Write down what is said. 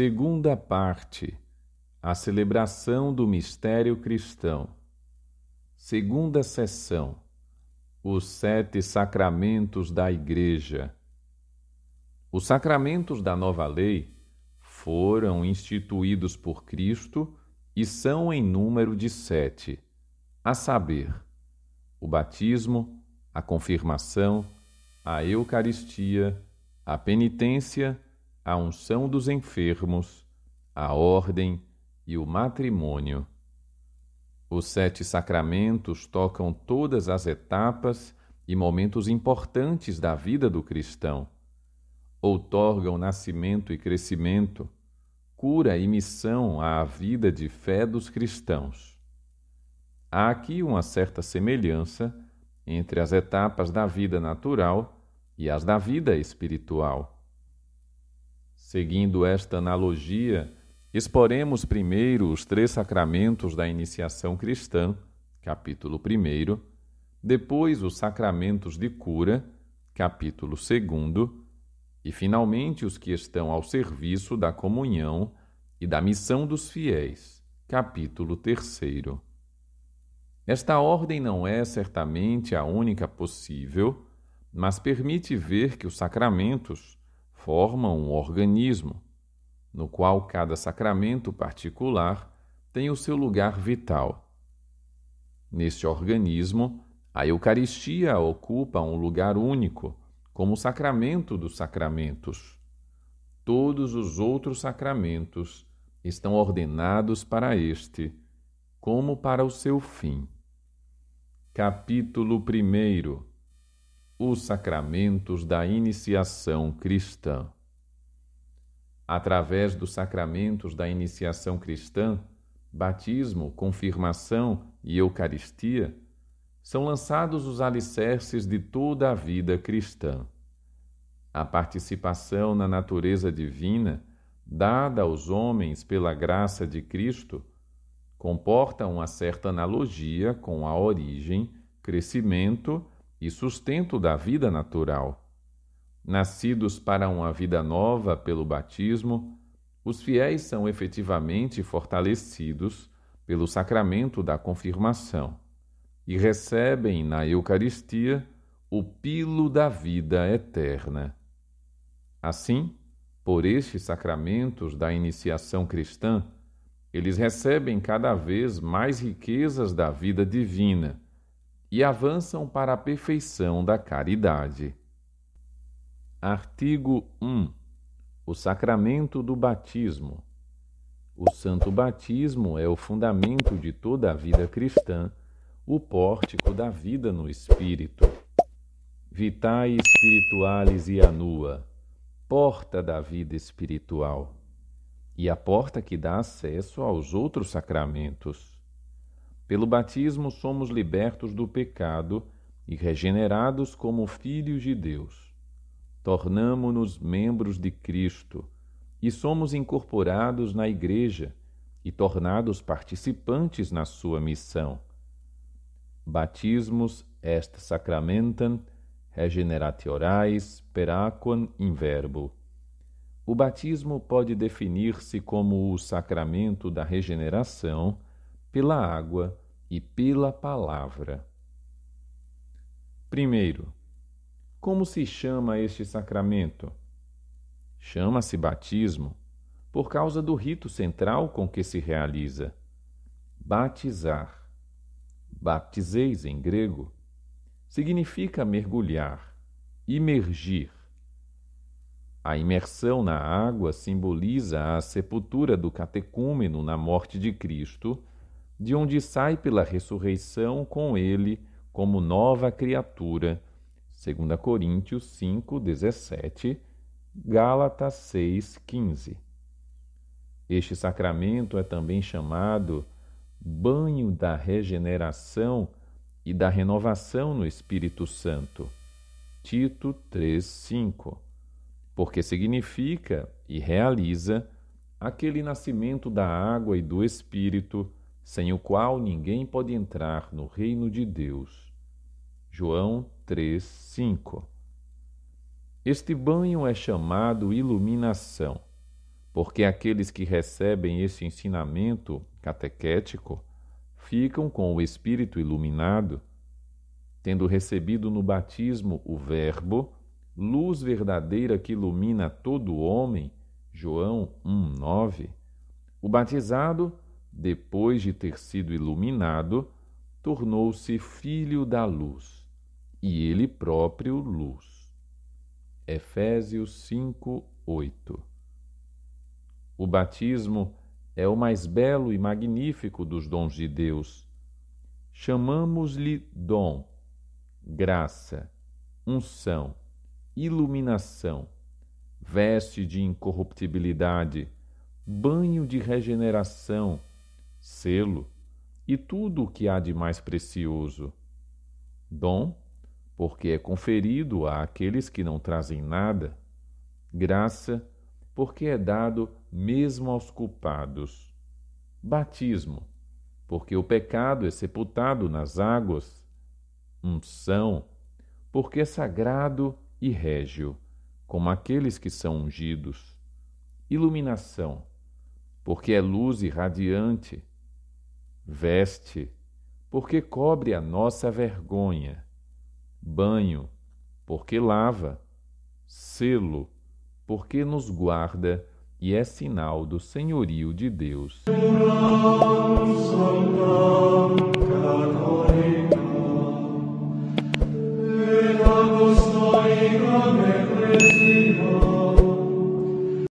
Segunda parte A celebração do mistério cristão. Segunda sessão Os sete sacramentos da Igreja. Os sacramentos da nova lei foram instituídos por Cristo e são em número de sete, a saber, o batismo, a confirmação, a Eucaristia, a penitência a unção dos enfermos, a ordem e o matrimônio. Os sete sacramentos tocam todas as etapas e momentos importantes da vida do cristão. Outorgam nascimento e crescimento, cura e missão à vida de fé dos cristãos. Há aqui uma certa semelhança entre as etapas da vida natural e as da vida espiritual. Seguindo esta analogia, exporemos primeiro os três sacramentos da iniciação cristã, capítulo 1, depois os sacramentos de cura, capítulo 2, e finalmente os que estão ao serviço da comunhão e da missão dos fiéis, capítulo 3. Esta ordem não é certamente a única possível, mas permite ver que os sacramentos forma um organismo, no qual cada sacramento particular tem o seu lugar vital. Neste organismo, a Eucaristia ocupa um lugar único, como o sacramento dos sacramentos. Todos os outros sacramentos estão ordenados para este, como para o seu fim. Capítulo 1 os sacramentos da iniciação cristã. Através dos sacramentos da iniciação cristã, batismo, confirmação e Eucaristia, são lançados os alicerces de toda a vida cristã. A participação na natureza divina, dada aos homens pela graça de Cristo, comporta uma certa analogia com a origem, crescimento e e sustento da vida natural. Nascidos para uma vida nova pelo batismo, os fiéis são efetivamente fortalecidos pelo sacramento da confirmação e recebem na Eucaristia o pilo da vida eterna. Assim, por estes sacramentos da iniciação cristã, eles recebem cada vez mais riquezas da vida divina e avançam para a perfeição da caridade. Artigo 1. O sacramento do batismo. O santo batismo é o fundamento de toda a vida cristã, o pórtico da vida no espírito. Vitae spiritualis e anua, porta da vida espiritual, e a porta que dá acesso aos outros sacramentos. Pelo batismo somos libertos do pecado e regenerados como filhos de Deus. Tornamo-nos membros de Cristo e somos incorporados na Igreja e tornados participantes na sua missão. Batismos est sacramentam regeneratiorais per aquam in verbo. O batismo pode definir-se como o sacramento da regeneração pela água e pela palavra. Primeiro, como se chama este sacramento? Chama-se batismo por causa do rito central com que se realiza. Batizar. Baptizeis em grego significa mergulhar, imergir. A imersão na água simboliza a sepultura do catecúmeno na morte de Cristo de onde sai pela ressurreição com ele como nova criatura. 2 Coríntios 5, 17, Gálatas 6,15. Este sacramento é também chamado banho da regeneração e da renovação no Espírito Santo. Tito 3:5. Porque significa e realiza aquele nascimento da água e do espírito sem o qual ninguém pode entrar no reino de Deus. João 3:5. Este banho é chamado iluminação, porque aqueles que recebem este ensinamento catequético ficam com o espírito iluminado, tendo recebido no batismo o Verbo, luz verdadeira que ilumina todo homem. João 1:9. O batizado depois de ter sido iluminado, tornou-se filho da luz, e ele próprio luz. Efésios 5, 8. O batismo é o mais belo e magnífico dos dons de Deus. Chamamos-lhe dom, graça, unção, iluminação, veste de incorruptibilidade, banho de regeneração selo e tudo o que há de mais precioso. Dom, porque é conferido a aqueles que não trazem nada. Graça, porque é dado mesmo aos culpados. Batismo, porque o pecado é sepultado nas águas. Unção, porque é sagrado e régio, como aqueles que são ungidos. Iluminação, porque é luz irradiante, Veste, porque cobre a nossa vergonha. Banho, porque lava. Selo, porque nos guarda e é sinal do senhorio de Deus.